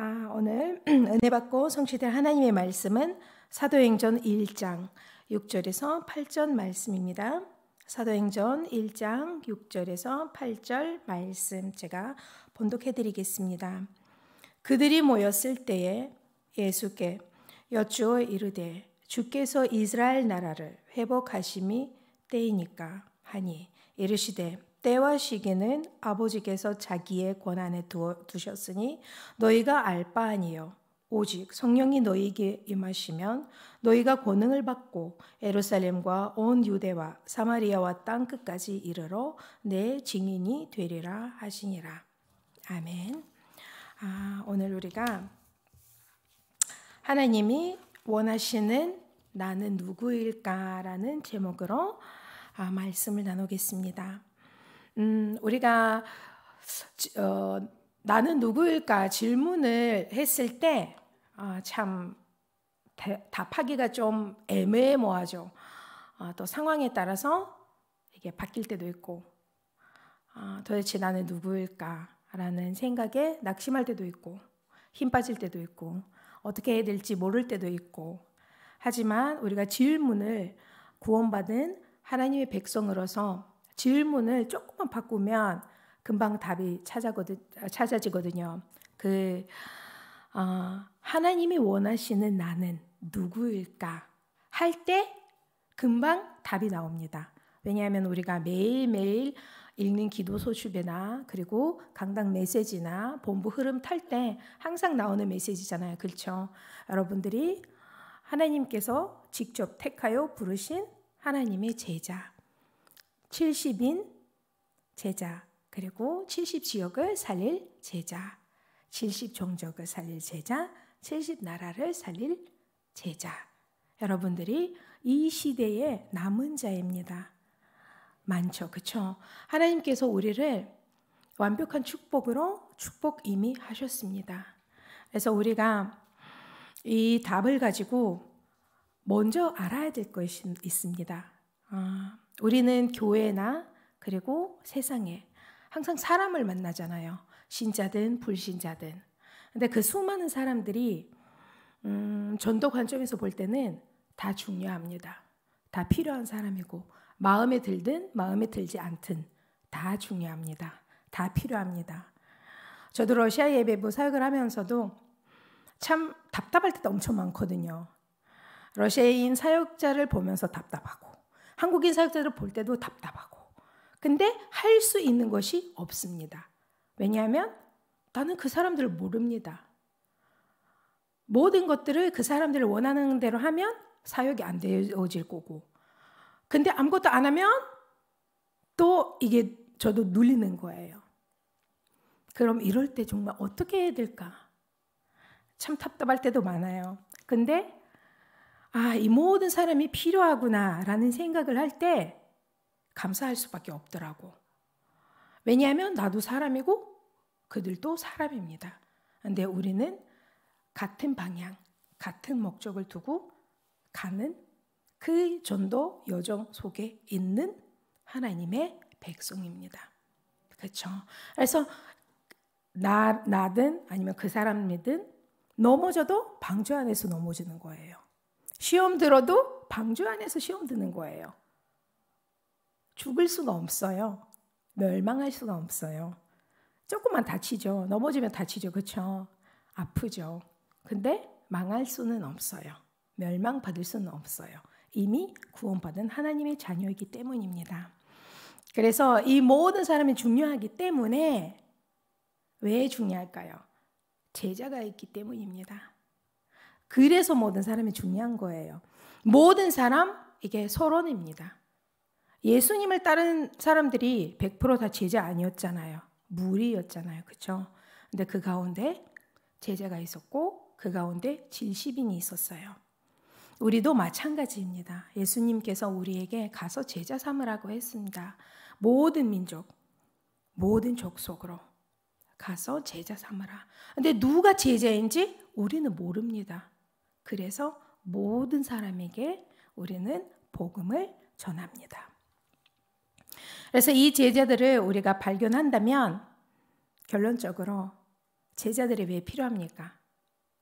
아, 오늘 은혜 받고 성취될 하나님의 말씀은 사도행전 1장 6절에서 8절 말씀입니다. 사도행전 1장 6절에서 8절 말씀 제가 본독해 드리겠습니다. 그들이 모였을 때에 예수께 여쭈어 이르되 주께서 이스라엘 나라를 회복하심이 때이니까 하니 이르시되 때와 시기는 아버지께서 자기의 권한에 두셨으니 너희가 알 바 아니요 오직 성령이 너희에게 임하시면 너희가 권능을 받고 에루살렘과 온 유대와 사마리아와 땅 끝까지 이르러 내 증인이 되리라 하시니라. 아멘. 아, 오늘 우리가 하나님이 원하시는 나는 누구일까라는 제목으로 아, 말씀을 나누겠습니다. 음, 우리가 어, 나는 누구일까 질문을 했을 때참 아, 어, 답하기가 좀 애매모하죠. 어, 아, 또 상황에 따라서 이게 바뀔 때도 있고 아, 도대체 나는 누구일까라는 생각에 낙심할 때도 있고 힘 빠질 때도 있고 어떻게 해야 될지 모를 때도 있고 하지만 우리가 질문을 구원받은 하나님의 백성으로서 질문을 조금만 바꾸면 금방 답이 찾아지거든요. 그 어, 하나님이 원하시는 나는 누구일까 할 때 금방 답이 나옵니다. 왜냐하면 우리가 매일매일 읽는 기도 소집이나 그리고 강당 메시지나 본부 흐름 탈 때 항상 나오는 메시지잖아요. 그렇죠? 여러분들이 하나님께서 직접 택하여 부르신 하나님의 제자 70인 제자, 그리고 70 지역을 살릴 제자, 70 종족을 살릴 제자, 70 나라를 살릴 제자. 여러분들이 이 시대의 남은 자입니다. 많죠. 그쵸? 하나님께서 우리를 완벽한 축복으로 축복 이미 하셨습니다. 그래서 우리가 이 답을 가지고 먼저 알아야 될 것이 있습니다. 아, 우리는 교회나 그리고 세상에 항상 사람을 만나잖아요. 신자든 불신자든. 근데 그 수많은 사람들이 음, 전도 관점에서 볼 때는 다 중요합니다. 다 필요한 사람이고 마음에 들든 마음에 들지 않든 다 중요합니다. 다 필요합니다. 저도 러시아 예배부 사역을 하면서도 참 답답할 때도 엄청 많거든요. 러시아인 사역자를 보면서 답답하고 한국인 사역자들을 볼 때도 답답하고. 근데 할 수 있는 것이 없습니다. 왜냐하면 나는 그 사람들을 모릅니다. 모든 것들을 그 사람들을 원하는 대로 하면 사역이 안 되어질 거고. 근데 아무것도 안 하면 또 이게 저도 눌리는 거예요. 그럼 이럴 때 정말 어떻게 해야 될까? 참 답답할 때도 많아요. 근데 아, 이 모든 사람이 필요하구나라는 생각을 할 때 감사할 수밖에 없더라고. 왜냐하면 나도 사람이고 그들도 사람입니다. 근데 우리는 같은 방향, 같은 목적을 두고 가는 그 전도 여정 속에 있는 하나님의 백성입니다. 그렇죠? 그래서 나 나든 아니면 그 사람이든 넘어져도 방주 안에서 넘어지는 거예요. 시험 들어도 방주 안에서 시험 드는 거예요. 죽을 수가 없어요. 멸망할 수가 없어요. 조금만 다치죠. 넘어지면 다치죠. 그렇죠? 아프죠. 근데 망할 수는 없어요. 멸망받을 수는 없어요. 이미 구원받은 하나님의 자녀이기 때문입니다. 그래서 이 모든 사람이 중요하기 때문에 왜 중요할까요? 제자가 있기 때문입니다. 그래서 모든 사람이 중요한 거예요. 모든 사람 이게 서론입니다. 예수님을 따른 사람들이 100%다 제자 아니었잖아요. 무리였잖아요. 그쵸 근데 그 가운데 제자가 있었고 그 가운데 진시인이 있었어요. 우리도 마찬가지입니다. 예수님께서 우리에게 가서 제자 삼으라고 했습니다. 모든 민족, 모든 족속으로 가서 제자 삼으라. 근데 누가 제자인지 우리는 모릅니다. 그래서 모든 사람에게 우리는 복음을 전합니다. 그래서 이 제자들을 우리가 발견한다면 결론적으로 제자들이 왜 필요합니까?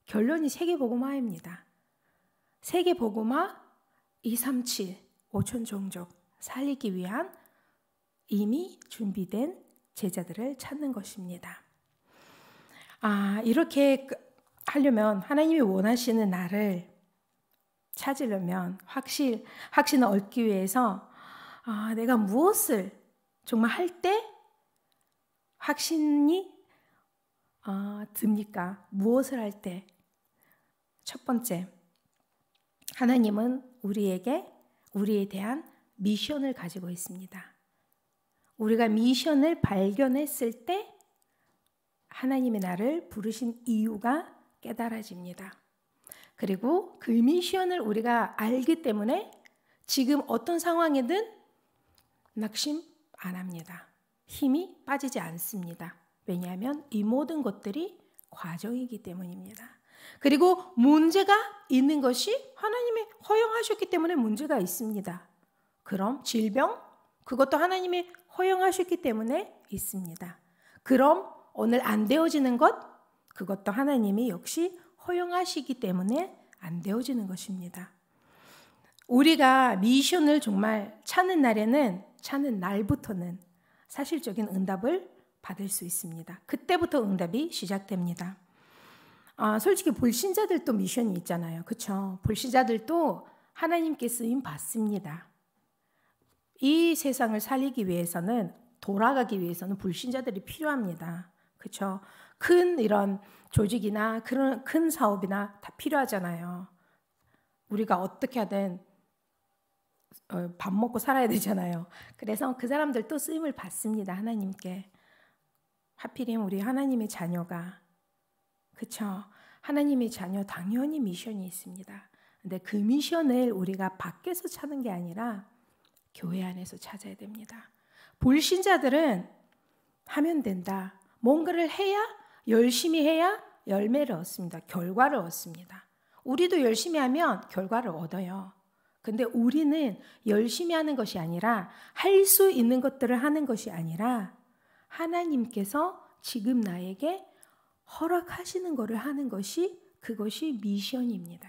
결론이 세계보고마입니다. 세계보고마 237, 5천 종족 살리기 위한 이미 준비된 제자들을 찾는 것입니다. 아, 이렇게 그 하려면 하나님이 원하시는 나를 찾으려면 확실 확신을 얻기 위해서 아, 내가 무엇을 정말 할 때 확신이 아, 듭니까? 무엇을 할 때? 첫 번째, 하나님은 우리에게 우리에 대한 미션을 가지고 있습니다. 우리가 미션을 발견했을 때 하나님의 나를 부르신 이유가 깨달아집니다. 그리고 그 미션을 우리가 알기 때문에 지금 어떤 상황이든 낙심 안 합니다. 힘이 빠지지 않습니다. 왜냐하면 이 모든 것들이 과정이기 때문입니다. 그리고 문제가 있는 것이 하나님의 허용하셨기 때문에 문제가 있습니다. 그럼 질병 그것도 하나님의 허용하셨기 때문에 있습니다. 그럼 오늘 안 되어지는 것 그것도 하나님이 역시 허용하시기 때문에 안 되어지는 것입니다. 우리가 미션을 정말 찾는 날에는 찾는 날부터는 사실적인 응답을 받을 수 있습니다. 그때부터 응답이 시작됩니다. 아, 솔직히 불신자들도 미션이 있잖아요. 그렇죠? 불신자들도 하나님께 쓰임 받습니다. 이 세상을 살리기 위해서는 돌아가기 위해서는 불신자들이 필요합니다. 그렇죠? 큰 이런 조직이나 그런 큰 사업이나 다 필요하잖아요. 우리가 어떻게 하든 어, 밥 먹고 살아야 되잖아요. 그래서 그 사람들도 쓰임을 받습니다. 하나님께. 하필이면 우리 하나님의 자녀가 그쵸? 하나님의 자녀 당연히 미션이 있습니다. 근데 그 미션을 우리가 밖에서 찾는 게 아니라 교회 안에서 찾아야 됩니다. 불신자들은 하면 된다. 뭔가를 해야 열심히 해야 열매를 얻습니다. 결과를 얻습니다. 우리도 열심히 하면 결과를 얻어요. 근데 우리는 열심히 하는 것이 아니라 할 수 있는 것들을 하는 것이 아니라 하나님께서 지금 나에게 허락하시는 것을 하는 것이 그것이 미션입니다.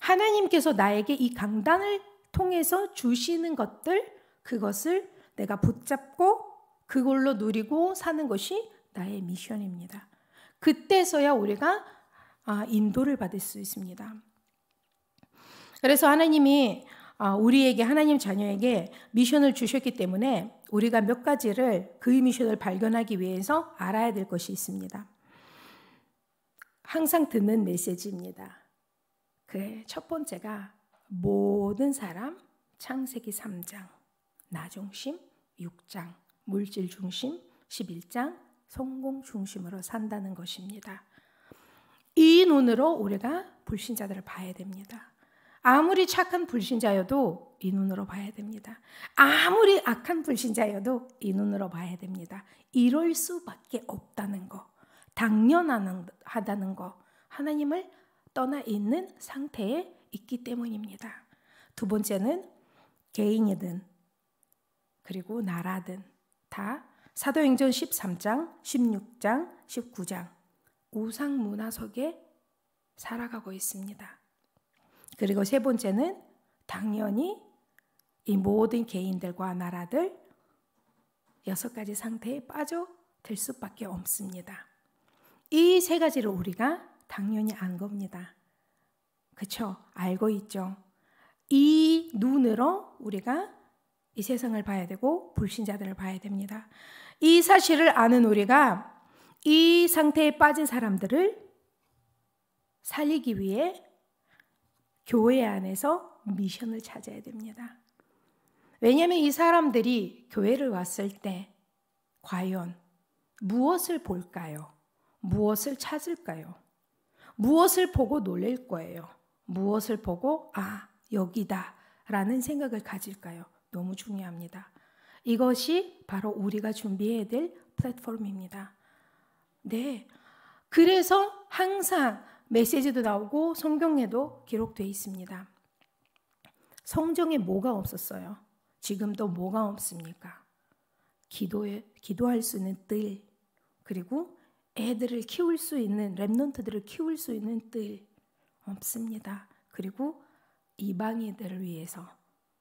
하나님께서 나에게 이 강단을 통해서 주시는 것들 그것을 내가 붙잡고 그걸로 누리고 사는 것이 나의 미션입니다. 그때서야 우리가 아, 인도를 받을 수 있습니다. 그래서 하나님이 아, 우리에게 하나님 자녀에게 미션을 주셨기 때문에 우리가 몇 가지를 그의 미션을 발견하기 위해서 알아야 될 것이 있습니다. 항상 듣는 메시지입니다. 그첫 번째가 모든 사람 창세기 3장, 나중심 6장, 물질 중심 11장, 성공 중심으로 산다는 것입니다. 이 눈으로 우리가 불신자들을 봐야 됩니다. 아무리 착한 불신자여도 이 눈으로 봐야 됩니다. 아무리 악한 불신자여도 이 눈으로 봐야 됩니다. 이럴 수밖에 없다는 거, 당연하다는 거, 하나님을 떠나 있는 상태에 있기 때문입니다. 두 번째는 개인이든 그리고 나라든 다 사도행전 13장, 16장, 19장 우상 문화 속에 살아가고 있습니다. 그리고 세 번째는 당연히 이 모든 개인들과 나라들 여섯 가지 상태에 빠져들 수밖에 없습니다. 이 세 가지를 우리가 당연히 안 겁니다. 그쵸? 알고 있죠? 이 눈으로 우리가 이 세상을 봐야 되고 불신자들을 봐야 됩니다. 이 사실을 아는 우리가 이 상태에 빠진 사람들을 살리기 위해 교회 안에서 미션을 찾아야 됩니다. 왜냐하면 이 사람들이 교회를 왔을 때 과연 무엇을 볼까요? 무엇을 찾을까요? 무엇을 보고 놀랄 거예요? 무엇을 보고 아 여기다라는 생각을 가질까요? 너무 중요합니다. 이것이 바로 우리가 준비해야 될 플랫폼입니다. 네. 그래서 항상 메시지도 나오고 성경에도 기록되어 있습니다. 성경에 뭐가 없었어요? 지금도 뭐가 없습니까? 기도에 기도할 수 있는 뜰 그리고 애들을 키울 수 있는 랩넌트들을 키울 수 있는 뜰 없습니다. 그리고 이방인들을 위해서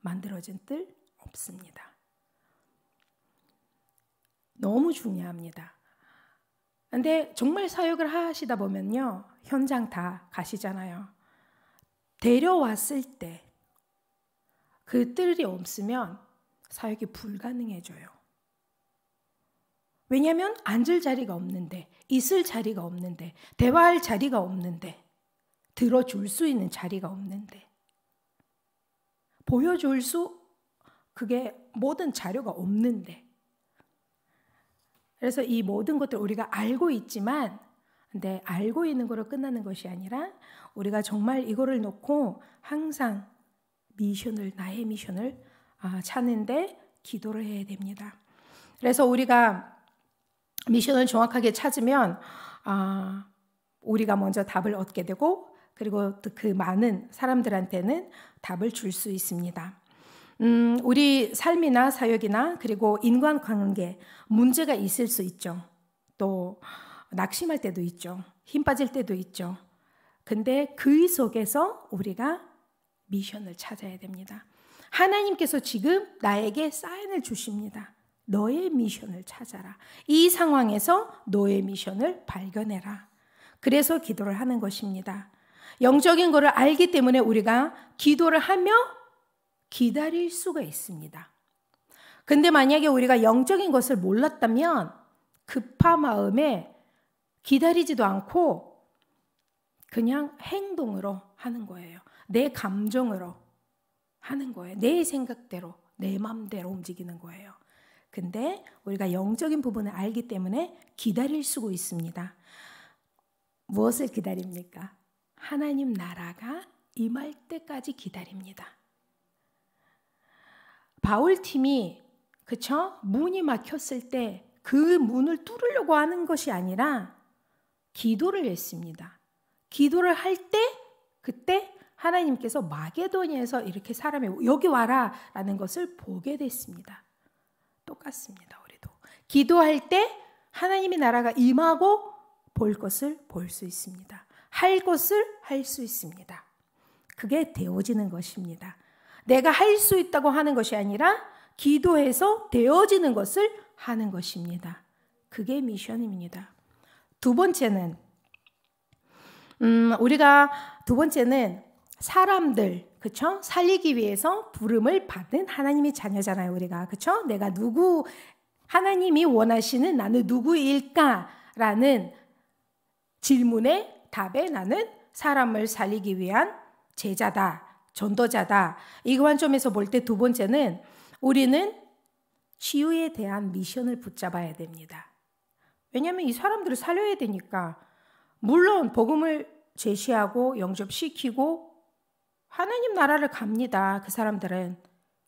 만들어진 뜰 없습니다. 너무 중요합니다. 근데 정말 사역을 하시다 보면요. 현장 다 가시잖아요. 데려왔을 때 그 뜰이 없으면 사역이 불가능해져요. 왜냐하면 앉을 자리가 없는데, 있을 자리가 없는데, 대화할 자리가 없는데, 들어줄 수 있는 자리가 없는데, 보여줄 수, 그게 모든 자료가 없는데, 그래서 이 모든 것들 우리가 알고 있지만 근데 알고 있는 거로 끝나는 것이 아니라 우리가 정말 이거를 놓고 항상 미션을 나의 미션을 아, 찾는데 기도를 해야 됩니다. 그래서 우리가 미션을 정확하게 찾으면 아, 우리가 먼저 답을 얻게 되고 그리고 그 많은 사람들한테는 답을 줄 수 있습니다. 음, 우리 삶이나 사역이나 그리고 인간관계 문제가 있을 수 있죠. 또 낙심할 때도 있죠. 힘 빠질 때도 있죠. 근데 그 속에서 우리가 미션을 찾아야 됩니다. 하나님께서 지금 나에게 사인을 주십니다. 너의 미션을 찾아라. 이 상황에서 너의 미션을 발견해라. 그래서 기도를 하는 것입니다. 영적인 것을 알기 때문에 우리가 기도를 하며 기다릴 수가 있습니다. 근데 만약에 우리가 영적인 것을 몰랐다면 급한 마음에 기다리지도 않고 그냥 행동으로 하는 거예요. 내 감정으로 하는 거예요. 내 생각대로, 내 맘대로 움직이는 거예요. 근데 우리가 영적인 부분을 알기 때문에 기다릴 수가 있습니다. 무엇을 기다립니까? 하나님 나라가 임할 때까지 기다립니다. 바울 팀이 그쵸? 문이 막혔을 때 그 문을 뚫으려고 하는 것이 아니라 기도를 했습니다. 기도를 할 때 그때 하나님께서 마게도니에서 이렇게 사람이 여기 와라라는 것을 보게 됐습니다. 똑같습니다. 우리도 기도할 때 하나님의 나라가 임하고 볼 것을 볼 수 있습니다. 할 것을 할 수 있습니다. 그게 되어지는 것입니다. 내가 할 수 있다고 하는 것이 아니라 기도해서 되어지는 것을 하는 것입니다. 그게 미션입니다. 두 번째는 음, 우리가 두 번째는 사람들 그쵸? 살리기 위해서 부름을 받은 하나님의 자녀잖아요, 우리가. 그쵸? 내가 누구 하나님이 원하시는 나는 누구일까라는 질문에 답에 나는 사람을 살리기 위한 제자다. 전도자다. 이 관점에서 볼 때 두 번째는 우리는 치유에 대한 미션을 붙잡아야 됩니다. 왜냐하면 이 사람들을 살려야 되니까 물론 복음을 제시하고 영접시키고 하나님 나라를 갑니다. 그 사람들은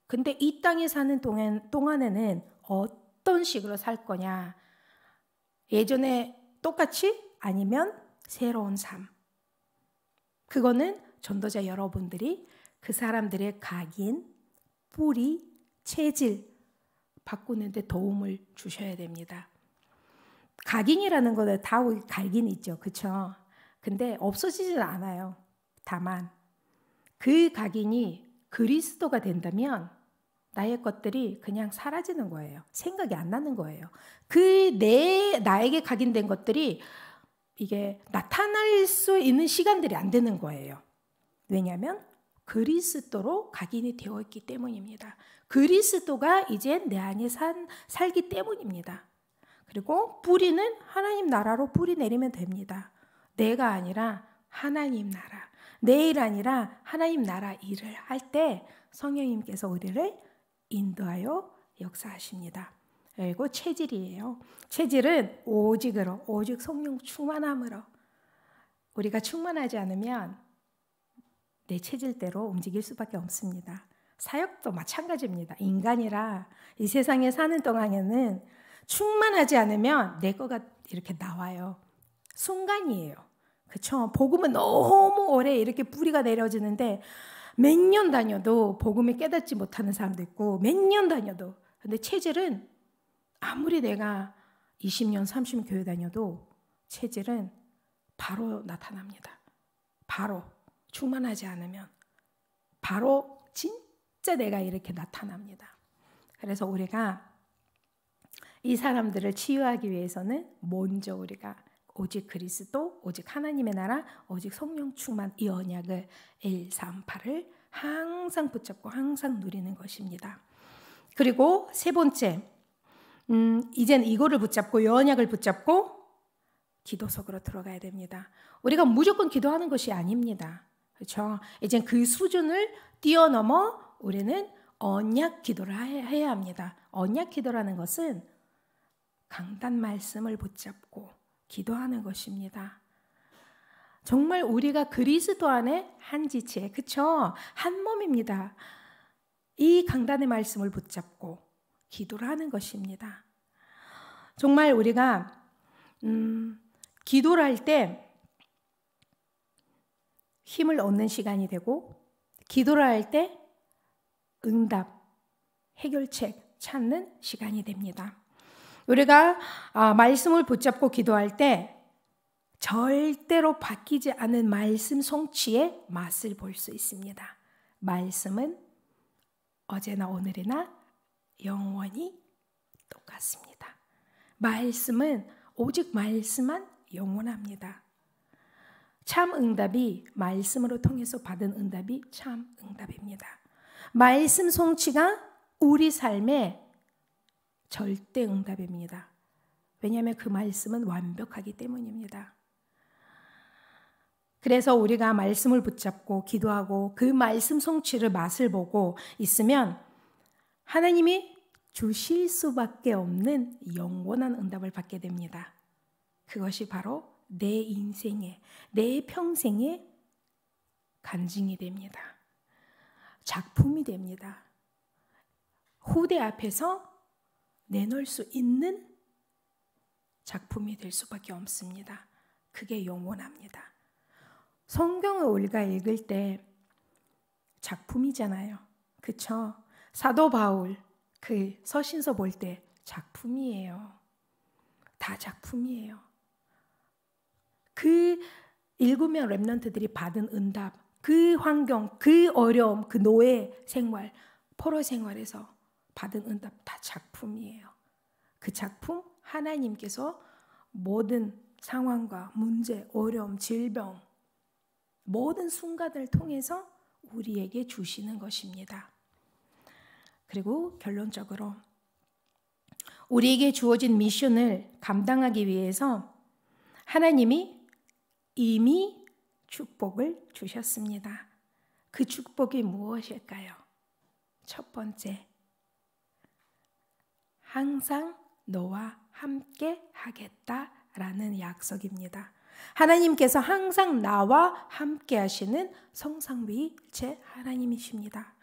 근데 이 땅에 사는 동안, 동안에는 어떤 식으로 살 거냐? 예전에 똑같이 아니면 새로운 삶. 그거는 전도자 여러분들이 그 사람들의 각인, 뿌리, 체질 바꾸는데 도움을 주셔야 됩니다. 각인이라는 거는 다 갈긴 있죠. 그쵸? 근데 없어지질 않아요. 다만 그 각인이 그리스도가 된다면 나의 것들이 그냥 사라지는 거예요. 생각이 안 나는 거예요. 그 내 나에게 각인된 것들이 이게 나타날 수 있는 시간들이 안 되는 거예요. 왜냐하면 그리스도로 각인이 되어 있기 때문입니다. 그리스도가 이제 내 안에 산, 살기 때문입니다. 그리고 뿌리는 하나님 나라로 뿌리 내리면 됩니다. 내가 아니라 하나님 나라. 내일 아니라 하나님 나라 일을 할 때 성령님께서 우리를 인도하여 역사하십니다. 그리고 체질이에요. 체질은 오직으로, 오직 성령 충만함으로. 우리가 충만하지 않으면 내 체질대로 움직일 수밖에 없습니다. 사역도 마찬가지입니다. 인간이라 이 세상에 사는 동안에는 충만하지 않으면 내 거가 이렇게 나와요. 순간이에요. 그쵸? 복음은 너무 오래 이렇게 뿌리가 내려지는데 몇 년 다녀도 복음이 깨닫지 못하는 사람도 있고 몇 년 다녀도 근데 체질은 아무리 내가 20년, 30년 교회 다녀도 체질은 바로 나타납니다. 바로. 충만하지 않으면 바로 진짜 내가 이렇게 나타납니다. 그래서 우리가 이 사람들을 치유하기 위해서는 먼저 우리가 오직 그리스도, 오직 하나님의 나라, 오직 성령 충만 이 언약을 1, 3, 8을 항상 붙잡고 항상 누리는 것입니다. 그리고 세 번째, 음, 이젠 이거를 붙잡고 이언약을 붙잡고 기도 석으로 들어가야 됩니다. 우리가 무조건 기도하는 것이 아닙니다. 그렇죠? 이제 그 수준을 뛰어넘어 우리는 언약 기도를 해야 합니다. 언약 기도라는 것은 강단 말씀을 붙잡고 기도하는 것입니다. 정말 우리가 그리스도 안에 한 지체, 그쵸? 한 몸입니다. 이 강단의 말씀을 붙잡고 기도를 하는 것입니다. 정말 우리가 음, 기도를 할때 힘을 얻는 시간이 되고 기도를 할 때 응답, 해결책 찾는 시간이 됩니다. 우리가 아, 말씀을 붙잡고 기도할 때 절대로 바뀌지 않은 말씀 성취의 맛을 볼 수 있습니다. 말씀은 어제나 오늘이나 영원히 똑같습니다. 말씀은 오직 말씀만 영원합니다. 참 응답이 말씀으로 통해서 받은 응답이 참 응답입니다. 말씀 성취가 우리 삶의 절대 응답입니다. 왜냐하면 그 말씀은 완벽하기 때문입니다. 그래서 우리가 말씀을 붙잡고 기도하고 그 말씀 성취를 맛을 보고 있으면 하나님이 주실 수밖에 없는 영원한 응답을 받게 됩니다. 그것이 바로 내 인생에, 내 평생에 간증이 됩니다. 작품이 됩니다. 후대 앞에서 내놓을 수 있는 작품이 될 수밖에 없습니다. 그게 영원합니다. 성경을 우리가 읽을 때 작품이잖아요. 그쵸? 사도 바울, 그 서신서 볼 때 작품이에요. 다 작품이에요. 그 일곱 명 랩런트들이 받은 응답, 그 환경, 그 어려움, 그 노예 생활, 포로 생활에서 받은 응답 다 작품이에요. 그 작품 하나님께서 모든 상황과 문제, 어려움, 질병 모든 순간을 통해서 우리에게 주시는 것입니다. 그리고 결론적으로 우리에게 주어진 미션을 감당하기 위해서 하나님이 이미 축복을 주셨습니다. 그 축복이 무엇일까요? 첫 번째, 항상 너와 함께 하겠다라는 약속입니다. 하나님께서 항상 나와 함께 하시는 성상비체 하나님이십니다.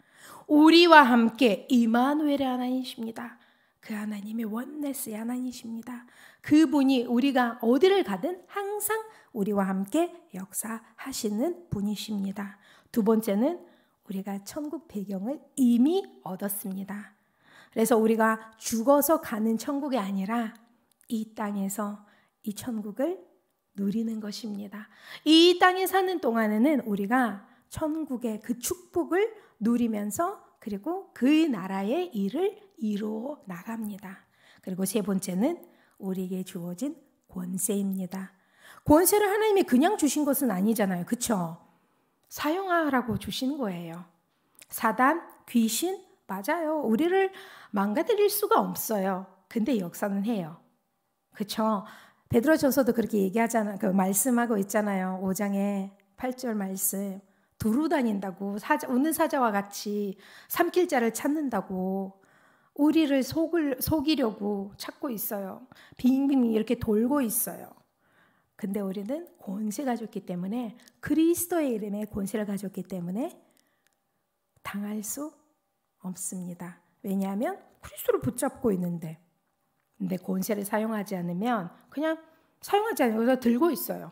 우리와 함께 이만웰의 하나님이십니다. 그 하나님의 원네스의 하나님이십니다. 그분이 우리가 어디를 가든 항상 우리와 함께 역사하시는 분이십니다. 두 번째는 우리가 천국 배경을 이미 얻었습니다. 그래서 우리가 죽어서 가는 천국이 아니라 이 땅에서 이 천국을 누리는 것입니다. 이 땅에 사는 동안에는 우리가 천국의 그 축복을 누리면서 그리고 그 나라의 일을 이루어 나갑니다. 그리고 세 번째는 우리에게 주어진 권세입니다. 권세를 하나님이 그냥 주신 것은 아니잖아요. 그쵸? 사용하라고 주신 거예요. 사단, 귀신, 맞아요. 우리를 망가뜨릴 수가 없어요. 근데 역사는 해요. 그쵸? 베드로전서도 그렇게 얘기하잖아. 그 말씀하고 있잖아요. 5장에 8절 말씀. 두루 다닌다고 사자, 우는 사자와 같이 삼킬 자를 찾는다고 우리를 속을 속이려고 찾고 있어요. 빙빙 이렇게 돌고 있어요. 근데 우리는 권세가 줬기 때문에 그리스도의 이름에 권세를 가졌기 때문에 당할 수 없습니다. 왜냐하면 그리스도를 붙잡고 있는데 근데 권세를 사용하지 않으면 그냥 사용하지 않으면서 들고 있어요.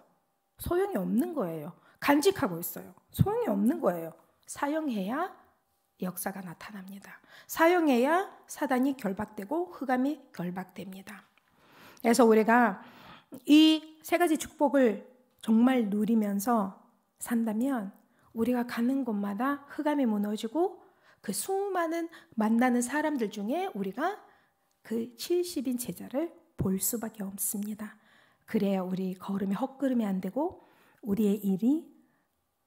소용이 없는 거예요. 간직하고 있어요. 소용이 없는 거예요. 사용해야 역사가 나타납니다. 사용해야 사단이 결박되고 흑암이 결박됩니다. 그래서 우리가 이 세 가지 축복을 정말 누리면서 산다면 우리가 가는 곳마다 흑암이 무너지고 그 수많은 만나는 사람들 중에 우리가 그 70인 제자를 볼 수밖에 없습니다. 그래야 우리 걸음이 헛걸음이 안 되고 우리의 일이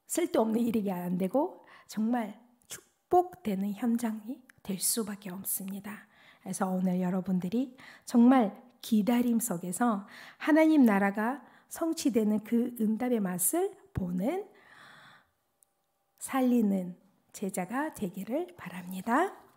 쓸데없는 일이 안 되고 정말 축복되는 현장이 될 수밖에 없습니다. 그래서 오늘 여러분들이 정말 기다림 속에서 하나님 나라가 성취되는 그 응답의 맛을 보는 살리는 제자가 되기를 바랍니다.